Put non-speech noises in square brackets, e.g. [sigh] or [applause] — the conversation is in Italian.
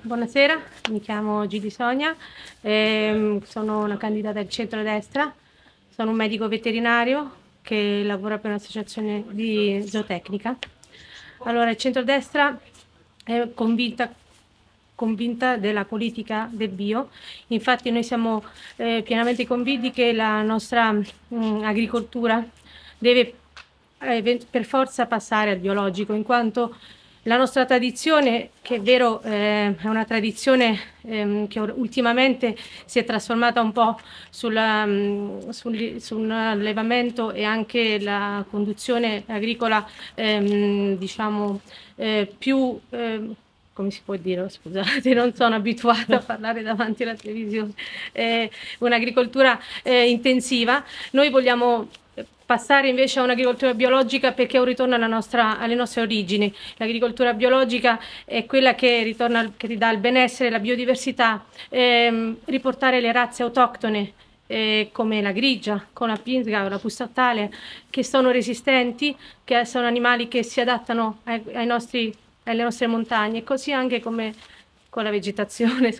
Buonasera, mi chiamo Gigi Sonia, ehm, sono una candidata del centro-destra, sono un medico veterinario che lavora per un'associazione di zootecnica. Allora, il centro-destra è convinta, convinta, della politica del bio, infatti noi siamo eh, pienamente convinti che la nostra mh, mm, agricoltura deve eh, per forza passare al biologico, in quanto la nostra tradizione, che è vero eh, è una tradizione ehm, che ultimamente si è trasformata un po' sulla, mm, sul, su e anche la conduzione agricola, ehm, diciamo, eh, più... Eh, come si può dire, scusate, non sono abituata a parlare davanti alla televisione, eh, un'agricoltura eh, intensiva. Noi vogliamo passare invece a un'agricoltura biologica perché è un ritorno nostra, alle nostre origini. L'agricoltura biologica è quella che, ritorna, che ti dà il benessere, la biodiversità, ehm, riportare le razze autoctone eh, come la grigia, con la pinga o la pustatale, che sono resistenti, che sono animali che si adattano ai, ai nostri, alle nostre montagne, così anche come con la vegetazione. [laughs]